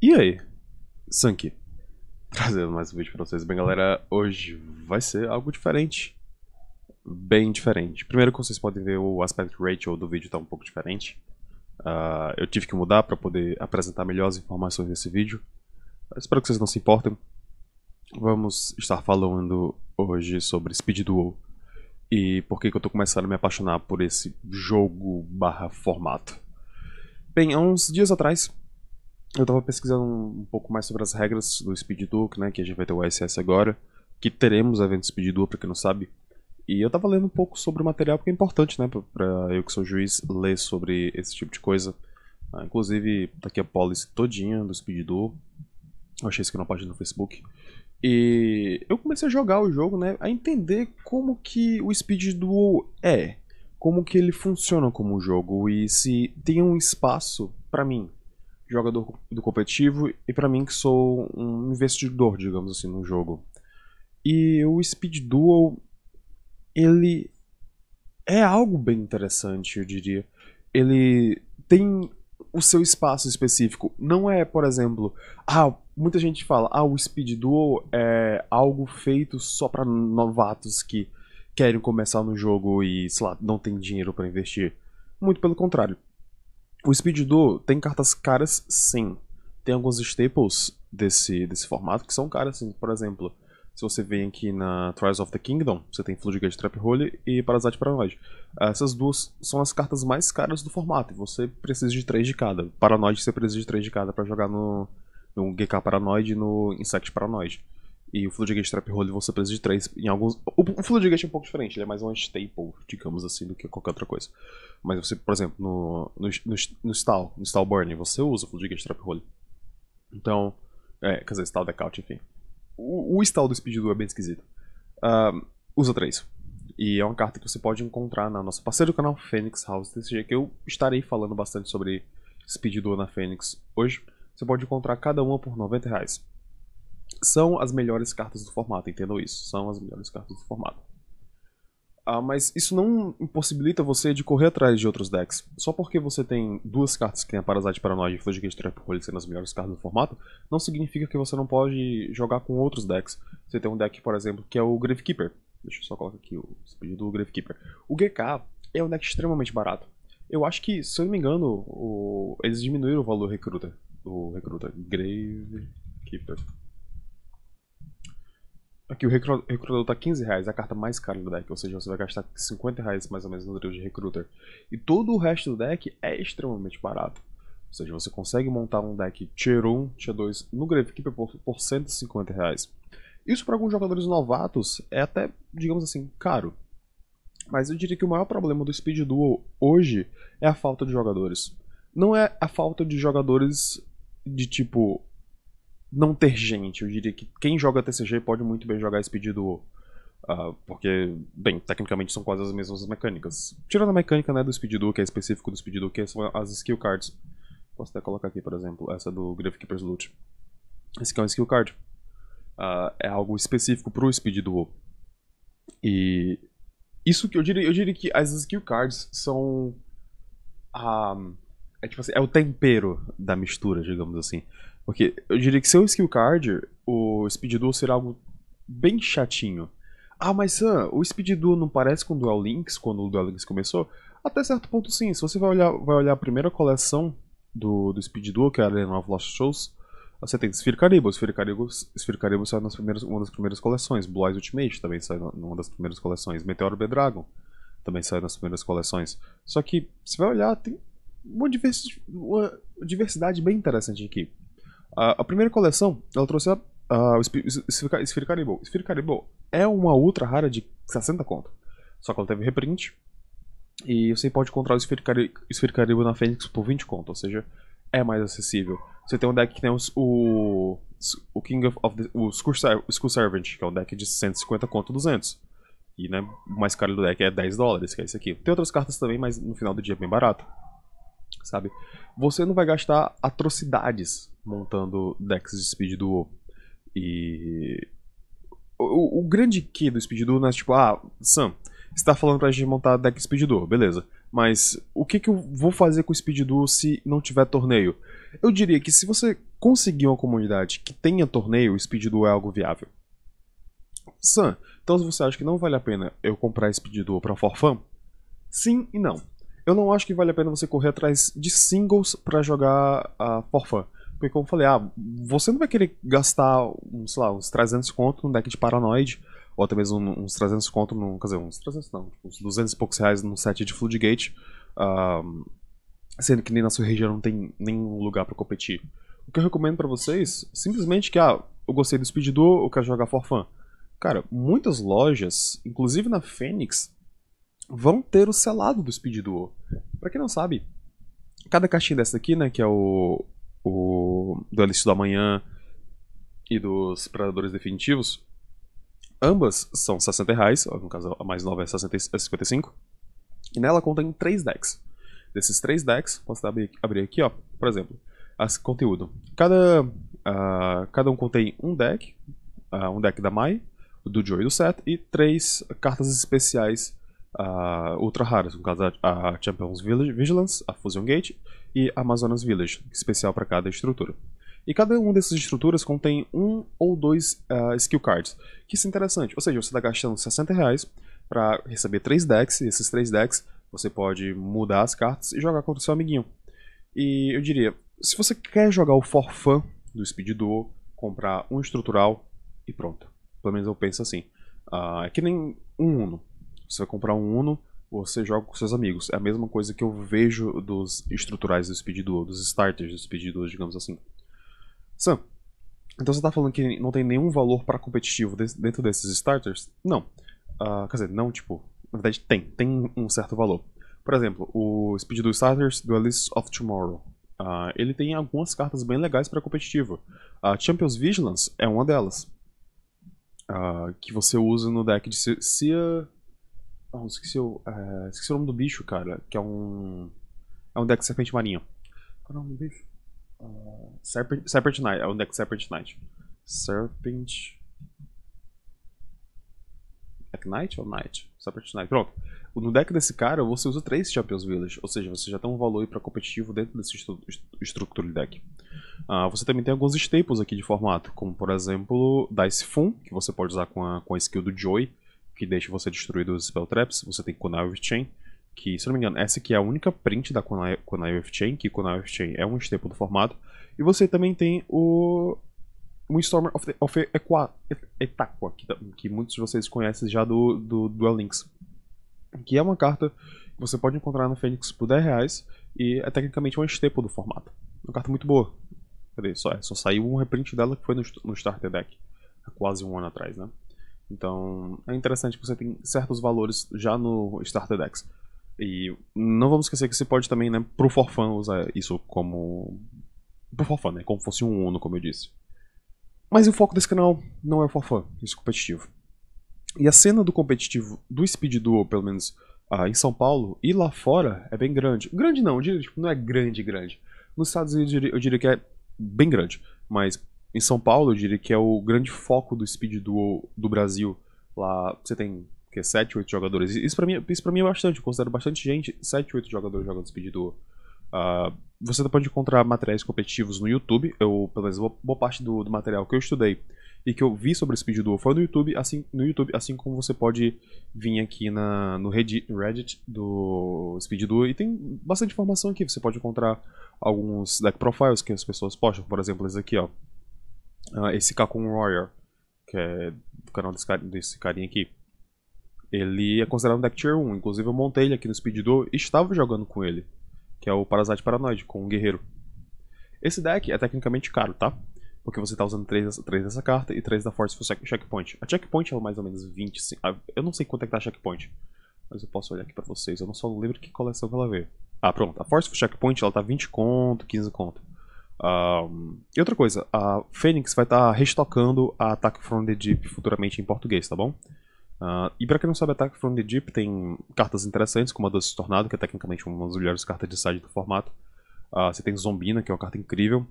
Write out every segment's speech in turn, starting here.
E aí, Sanki? Trazendo mais um vídeo pra vocês. Bem, galera, hoje vai ser algo diferente. Bem diferente. Primeiro, como vocês podem ver, o aspect ratio do vídeo tá um pouco diferente. Uh, eu tive que mudar para poder apresentar melhores informações nesse vídeo. Eu espero que vocês não se importem. Vamos estar falando hoje sobre Speed Duel e por que, que eu tô começando a me apaixonar por esse jogo barra formato. Bem, há uns dias atrás eu tava pesquisando um, pouco mais sobre as regras do Speed Duel, né? Que a gente vai ter o ISS agora. Que teremos evento Speed Duel pra quem não sabe. E eu tava lendo um pouco sobre o material, porque é importante, né? Pra, eu que sou juiz, ler sobre esse tipo de coisa. Ah, inclusive, tá aqui a policy todinha do Speed Duel. Eu achei isso aqui na página do Facebook. E eu comecei a jogar o jogo, né? A entender como que o Speed Duel é. Como que ele funciona como jogo. E se tem um espaço para mim, jogador do competitivo e para mim que sou um investidor, digamos assim, no jogo. E o Speed Duel, ele é algo bem interessante, eu diria. Ele tem o seu espaço específico. Não é, por exemplo, ah, muita gente fala, ah, o Speed Duel é algo feito só para novatos que querem começar no jogo e, sei lá, não tem dinheiro para investir. Muito pelo contrário. O Speed Duo tem cartas caras, sim. Tem alguns staples desse, desse formato que são caras, sim. Por exemplo, se você vem aqui na Trials of the Kingdom, você tem Floodgate Trap Hole e Parasite Paranoid. Essas duas são as cartas mais caras do formato, e você precisa de três de cada. Paranoid você precisa de três de cada para jogar no, no GK Paranoid e no Insect Paranoid. E o Floodgate Trap Hole você precisa de três em alguns. O, Floodgate é um pouco diferente, ele é mais um staple, digamos assim, do que qualquer outra coisa. Mas você, por exemplo, no, no, no, no Stall, no Stall Burning, você usa o Floodgate Trap Hole. Então. É, quer dizer, Stall Decaut, enfim. O, o Stall do Speed Duel é bem esquisito. Uh, usa três. E é uma carta que você pode encontrar na nossa parceira do canal Phoenix House TCG, que eu estarei falando bastante sobre Speed Duel na Phoenix hoje. Você pode encontrar cada uma por 90 reais. São as melhores cartas do formato, entendam isso. São as melhores cartas do formato. Ah, mas isso não impossibilita você de correr atrás de outros decks. Só porque você tem duas cartas que tem a Parasite Paranoid e Floodgate Trap Hole sendo as melhores cartas do formato, não significa que você não pode jogar com outros decks. Você tem um deck, por exemplo, que é o Gravekeeper. Deixa eu só colocar aqui o speed do Gravekeeper. O GK é um deck extremamente barato. Eu acho que, se eu não me engano, o... eles diminuíram o valor recruta. Do recruta. Gravekeeper. Aqui o recrutador tá 15 reais, é a carta mais cara do deck, ou seja, você vai gastar 50 reais mais ou menos no drill de recruiter. E todo o resto do deck é extremamente barato. Ou seja, você consegue montar um deck Tier 1, Tier 2 no Gravekeeper por, por 150 reais. Isso para alguns jogadores novatos é até, digamos assim, caro. Mas eu diria que o maior problema do Speed Duel hoje é a falta de jogadores. Não é a falta de jogadores de tipo não ter gente. Eu diria que quem joga TCG pode muito bem jogar Speedo. Uh, ah, porque, bem, tecnicamente são quase as mesmas mecânicas. Tirando a mecânica né, do Speedo, que é específico do Speed Speedo, que são as skill cards. Posso até colocar aqui, por exemplo, essa do Gravekeeper's Loot. Esse aqui é um skill card. Uh, é algo específico pro Speed Duo. E isso que eu diria, eu diria que as skill cards são a, ah, é tipo assim, é o tempero da mistura, digamos assim. Porque eu diria que seu skill card, o Speed Duel será algo bem chatinho. Ah, mas Sam, o Speed Duel não parece com o Duel Links, quando o Duel Links começou? Até certo ponto sim, se você vai olhar, vai olhar a primeira coleção do, do Speed Duel, que é a Arena of Lost Shows, você tem Sphere Caribou, Sphere Caribou, saiu nas primeiras, uma das primeiras coleções, Blois Ultimate também sai numa das primeiras coleções, Meteoro Dragon também sai nas primeiras coleções. Só que, se vai olhar, tem uma, uma diversidade bem interessante aqui. A, a primeira coleção, ela trouxe a, a, o Sphere Caribou. Sphere Caribou é uma ultra rara de 60 conto. Só que ela teve reprint. E você pode encontrar o Sphere Caribou na Fênix por 20 conto, ou seja, é mais acessível. Você tem um deck que tem os, o, o King of, of the, o School, School Servant, que é um deck de 150 conto 200. E né, o mais caro do deck é 10 dólares, que é esse aqui. Tem outras cartas também, mas no final do dia é bem barato sabe? Você não vai gastar atrocidades montando decks de speed duo. E o, o, grande que do Speed Duo não é tipo, ah, Sam, você tá falando pra gente montar deck Speed Duo, beleza. Mas o que, que eu vou fazer com o Speed Duo se não tiver torneio? Eu diria que se você conseguir uma comunidade que tenha torneio, o Speed Duo é algo viável. Sam, então você acha que não vale a pena eu comprar Speed Duo pra Forfan? Sim e não. Eu não acho que vale a pena você correr atrás de singles para jogar a uh, Porque como eu falei, ah, você não vai querer gastar, sei lá, uns 300 conto num deck de Paranoid, ou até mesmo uns 300 conto num, quer dizer, uns 300 não, uns 200 e poucos reais num set de Floodgate, uh, sendo que nem na sua região não tem nenhum lugar para competir. O que eu recomendo para vocês, simplesmente que, ah, eu gostei do Speed Duo, eu quero jogar Forfan, Cara, muitas lojas, inclusive na Fênix, vão ter o selado do Speed Duo. Pra quem não sabe, cada caixinha dessa aqui, né, que é o, o do Elixir do Amanhã e dos Predadores Definitivos, ambas são 60 reais, no caso a mais nova é, 60, é 55, e nela contém 3 decks. Desses 3 decks, posso abrir, abrir aqui, ó, por exemplo, as, conteúdo. Cada, uh, cada um contém um deck, uh, um deck da Mai, do Joe e do Seth, e três cartas especiais uh, ultra raras, no caso a Champions Village, Vigilance, a Fusion Gate e Amazonas Village, especial para cada estrutura. E cada uma dessas estruturas contém um ou dois uh, skill cards, que isso é interessante. Ou seja, você está gastando 60 reais para receber três decks, e esses três decks você pode mudar as cartas e jogar contra o seu amiguinho. E eu diria, se você quer jogar o forfã do Speed Duo, comprar um estrutural e pronto. Pelo menos eu penso assim. Uh, é que nem um Uno. Você vai comprar um Uno, você joga com seus amigos. É a mesma coisa que eu vejo dos estruturais do Speed Duel, dos starters do Speed Duel, digamos assim. Sam, então você está falando que não tem nenhum valor para competitivo dentro desses starters? Não. Uh, quer dizer, não, tipo, na verdade tem, tem um certo valor. Por exemplo, o Speed Duel Starters Duelists of Tomorrow. Uh, ele tem algumas cartas bem legais para competitivo. A uh, Champions Vigilance é uma delas. Ah, que você usa no deck de Cia Oh, esqueci, o, é, esqueci o nome do bicho, cara. Que é um. É um deck serpente marinho. Qual é o nome do bicho? Uh, Serpent, Serpent Knight. É um deck Serpent Knight. Serpent. Black é Knight ou Knight? Serpent Knight. Pronto. No deck desse cara, você usa três Champions Village, ou seja, você já tem um valor para competitivo dentro desse estrutura de deck. Uh, você também tem alguns staples aqui de formato, como por exemplo Dice Fun, que você pode usar com a, com a skill do Joy, que deixa você destruir os Spelltraps, você tem Kunai of Chain, que, se não me engano, essa aqui é a única print da Kunai, Kunai Chain, que Kunai of Chain é um staple do formato, e você também tem o Windstormer of, the, of Equa, Etaqua, que, que, muitos de vocês conhecem já do, do Duel Links, que é uma carta que você pode encontrar no Fênix por 10 reais, e é tecnicamente um staple do formato. Uma carta muito boa. Cadê? Só, é, só saiu um reprint dela que foi no, no Starter Deck, há quase um ano atrás, né? Então é interessante que você tem certos valores já no Starter Decks. E não vamos esquecer que você pode também, né, pro forfã usar isso como. Pro forfã, né? Como fosse um Uno, como eu disse. Mas o foco desse canal não é o forfã, isso é competitivo. E a cena do competitivo do Speed Duel, pelo menos ah, em São Paulo e lá fora, é bem grande. Grande não, eu diria, tipo, não é grande, grande. Nos Estados Unidos eu diria, eu diria que é bem grande. Mas em São Paulo, eu diria que é o grande foco do speed Duo do Brasil. Lá você tem que 7, 8 jogadores. Isso para mim, isso pra mim é bastante, eu considero bastante gente. 7, 8 jogadores jogando speed duo. Uh, você pode encontrar materiais competitivos no YouTube. Eu, pelo menos, boa parte do, do material que eu estudei e que eu vi sobre speed duo foi no YouTube, assim, no YouTube, assim como você pode vir aqui na, no Reddit, Reddit do speed duo e tem bastante informação aqui. Você pode encontrar alguns deck profiles que as pessoas postam, por exemplo, esse aqui, ó uh, esse Kakun Warrior, que é do canal desse, cara, desse carinha aqui, ele é considerado um deck tier 1. Inclusive eu montei ele aqui no Speed Duel e estava jogando com ele, que é o Parasite Paranoid, com o guerreiro. Esse deck é tecnicamente caro, tá? Porque você está usando 3 dessa carta e 3 da Force for Checkpoint. A Checkpoint é mais ou menos 25... Ah, eu não sei quanto é que tá a Checkpoint. Mas eu posso olhar aqui pra vocês. Eu não só lembro que coleção que ela veio. Ah, pronto. A Force for Checkpoint, ela tá 20 conto, 15 conto. Um, e outra coisa, a Fênix vai estar tá restocando a Attack from the Deep futuramente em português, tá bom? Uh, e para quem não sabe, Attack from the Deep tem cartas interessantes, como a Doce Tornado, que é tecnicamente uma das melhores cartas de side do formato. Uh, você tem Zombina, que é uma carta incrível.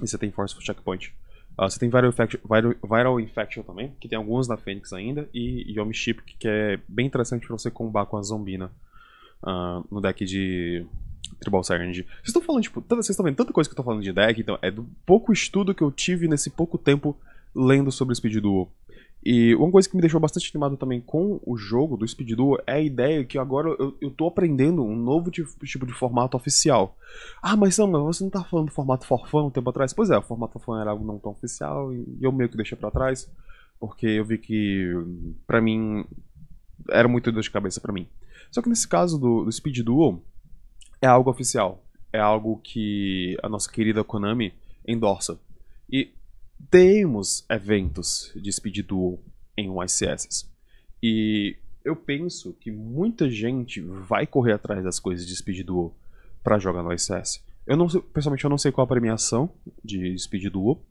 E você tem Force for Checkpoint. Uh, você tem Viral Infection, Viral, Viral Infection, também, que tem algumas da Fênix ainda. E Yomi Ship, que é bem interessante para você combar com a Zombina no deck de Tribal Sergeant. Vocês estão falando, tipo, vocês estão vendo tanta coisa que eu tô falando de deck, então é do pouco estudo que eu tive nesse pouco tempo lendo sobre Speed Duo. E uma coisa que me deixou bastante animado também com o jogo do Speed Duo é a ideia que agora eu, eu tô aprendendo um novo tipo, tipo de formato oficial. Ah, mas não, mas você não tá falando do formato forfã um tempo atrás? Pois é, o formato forfã era algo não tão oficial e eu meio que deixei para trás, porque eu vi que, para mim, era muito dor de cabeça para mim. Só que nesse caso do, do Speed Duo, é algo oficial. É algo que a nossa querida Konami endossa E temos eventos de Speed Duel em YCS. E eu penso que muita gente vai correr atrás das coisas de Speed Duel para jogar no YCS. Eu não sei, pessoalmente eu não sei qual a premiação de Speed Duel, uh,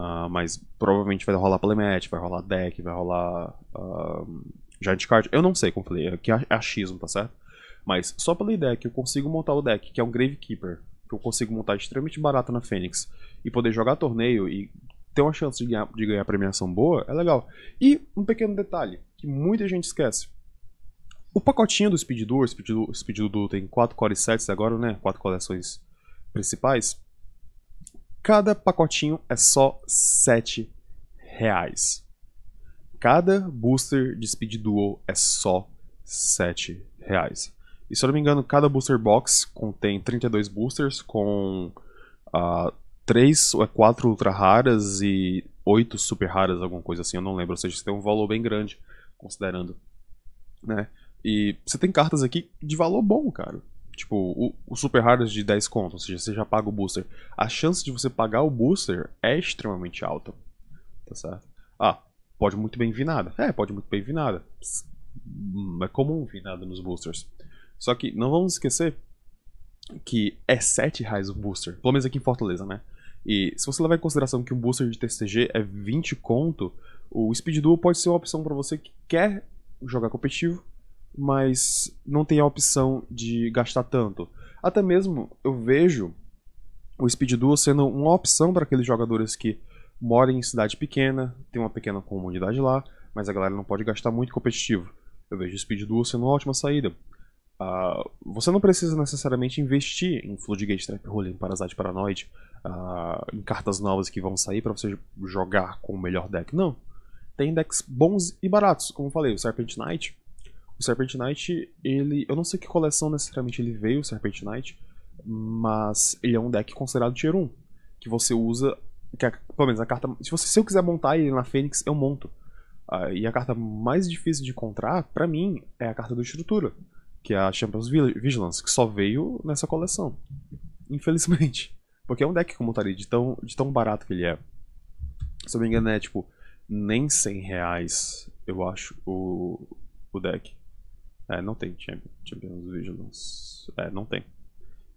ah, mas provavelmente vai rolar playmatch, vai rolar deck, vai rolar uh, Giant Card. Eu não sei como falei, aqui é, é achismo, tá certo? Mas só pela ideia que eu consigo montar o deck, que é um Gravekeeper, que eu consigo montar extremamente barato na Fênix, e poder jogar torneio e ter uma chance de ganhar, de ganhar premiação boa, é legal. E um pequeno detalhe, que muita gente esquece. O pacotinho do Speed Duo, Speed Duo, Speed Duo tem 4 core sets agora, né? 4 coleções principais. Cada pacotinho é só sete reais. Cada booster de Speed Duo é só sete reais. E se eu não me engano, cada booster box contém 32 boosters com uh, 3 ou 4 ultra raras e 8 super raras, alguma coisa assim, eu não lembro. Ou seja, você tem um valor bem grande, considerando. Né? E você tem cartas aqui de valor bom, cara. Tipo, o, o super raras de 10 conto, ou seja, você já paga o booster. A chance de você pagar o booster é extremamente alta. Tá certo? Ah, pode muito bem vir nada. É, pode muito bem vir nada. Hum, é comum vir nada nos boosters. Só que não vamos esquecer que é 7 reais o booster, pelo menos aqui em Fortaleza, né? E se você levar em consideração que um booster de TCG é 20 conto, o Speed Duel pode ser uma opção para você que quer jogar competitivo, mas não tem a opção de gastar tanto. Até mesmo eu vejo o Speed Duel sendo uma opção para aqueles jogadores que moram em cidade pequena, tem uma pequena comunidade lá, mas a galera não pode gastar muito competitivo. Eu vejo o Speed Duel sendo uma ótima saída. Uh, você não precisa necessariamente investir em Floodgate Trap Rolling, Parasite Paranoid, uh, ah, em cartas novas que vão sair para você jogar com o melhor deck, não. Tem decks bons e baratos, como eu falei, o Serpent Knight. O Serpent Knight, ele, eu não sei que coleção necessariamente ele veio, o Serpent Knight, mas ele é um deck considerado tier 1, que você usa, que é, pelo menos a carta, se, você, se eu quiser montar ele na Fênix, eu monto. Uh, e a carta mais difícil de encontrar, para mim, é a carta do Estrutura que é a Champions Vigilance, que só veio nessa coleção. Infelizmente. Porque é um deck, como eu tá estaria, de tão, de tão barato que ele é. Se eu não me engano, é tipo, nem 100 reais, eu acho, o, o deck. É, não tem Champions, Champions Vigilance. É, não tem.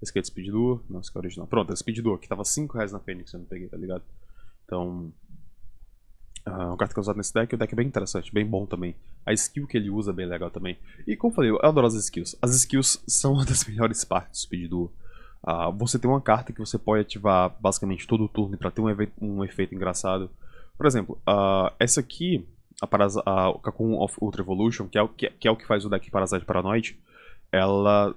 Esse aqui é de Speed Duo. Não, esse aqui é original. Pronto, é Speed Duo, que tava 5 reais na Fênix, eu não peguei, tá ligado? Então, ah, uh, carta que é usada nesse deck, o deck é bem interessante, bem bom também. A skill que ele usa é bem legal também. E como eu falei, eu adoro as skills. As skills são uma das melhores partes do Speed Duel. Uh, ah, você tem uma carta que você pode ativar basicamente todo o turno para ter um, um, efeito engraçado. Por exemplo, uh, essa aqui, a, Paras a Kakun of Ultra Evolution, que é, o que, que, é o que faz o deck Parasite Paranoid, ela...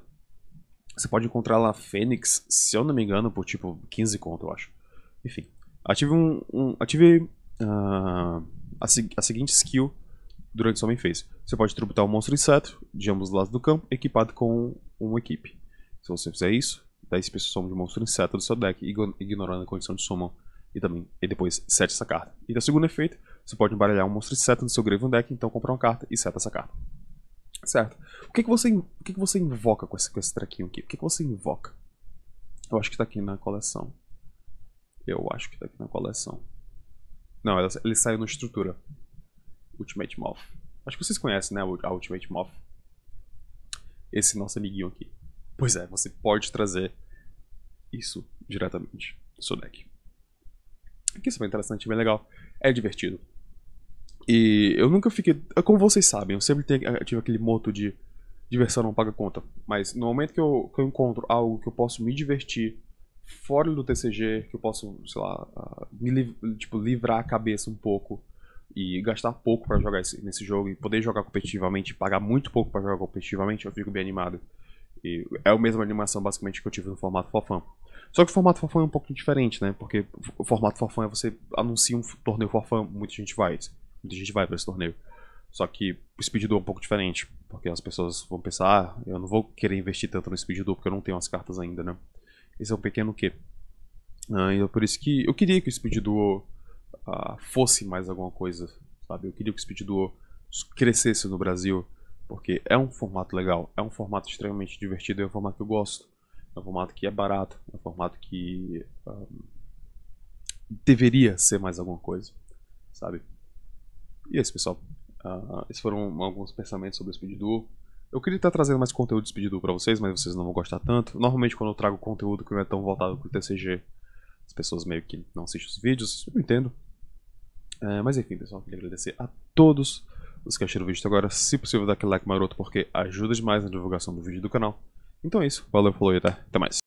Você pode encontrar lá Fênix, se eu não me engano, por tipo 15 conto, eu acho. Enfim, ative um, um ative ah, a, a, seguinte skill durante sua main phase. Você pode tributar um monstro inseto de ambos os lados do campo, equipado com uma equipe. Se você fizer isso, 10 pessoas somam de monstro inseto do seu deck, ignorando a condição de summon e também e depois sete essa carta. E da segundo efeito, você pode embaralhar um monstro inseto no seu grave um deck, então comprar uma carta e seta essa carta. Certo. O que, que, você, o que, que você invoca com esse, com esse trequinho aqui? O que, que você invoca? Eu acho que tá aqui na coleção. Eu acho que tá aqui na coleção. Não, ele saiu na Estrutura. Ultimate Moth. Acho que vocês conhecem, né, a Ultimate Moth. Esse nosso amiguinho aqui. Pois é, você pode trazer isso diretamente do seu deck. Aqui isso é bem interessante, bem legal. É divertido. E eu nunca fiquei... É como vocês sabem, eu sempre eh, tive aquele moto de diversão não paga conta. Mas no momento que eu, que eu encontro algo que eu posso me divertir fora do TCG que eu posso, sei lá, ah, me tipo, livrar a cabeça um pouco e gastar pouco para jogar esse, nesse jogo e poder jogar competitivamente, pagar muito pouco para jogar competitivamente, eu fico bem animado. E é a mesma animação basicamente que eu tive no formato Fofão. Só que o formato Fofão é um pouco diferente, né? Porque o formato Fofão é você anuncia um torneio Fofão, muita gente vai, muita gente vai para esse torneio. Só que o Speeddo é um pouco diferente, porque as pessoas vão pensar, ah, eu não vou querer investir tanto no Speeddo porque eu não tenho as cartas ainda, né? Esse é o pequeno Q. Ah, então por isso que eu queria que o SpeedDuo ah, fosse mais alguma coisa, sabe? Eu queria que o Duo crescesse no Brasil, porque é um formato legal, é um formato extremamente divertido, é um formato que eu gosto, é um formato que é barato, é um formato que ah, deveria ser mais alguma coisa, sabe? E é isso, pessoal. Ah, esses foram alguns pensamentos sobre o Duo. Eu queria estar trazendo mais conteúdo despedido para vocês, mas vocês não vão gostar tanto. Normalmente quando eu trago conteúdo que não é tão voltado pro TCG, as pessoas meio que não assistem os vídeos, eu entendo. É, mas enfim, pessoal, queria agradecer a todos os que acharam o vídeo até agora. Se possível, dá aquele like maroto, porque ajuda demais na divulgação do vídeo do canal. Então é isso, valeu, falou e até, até mais.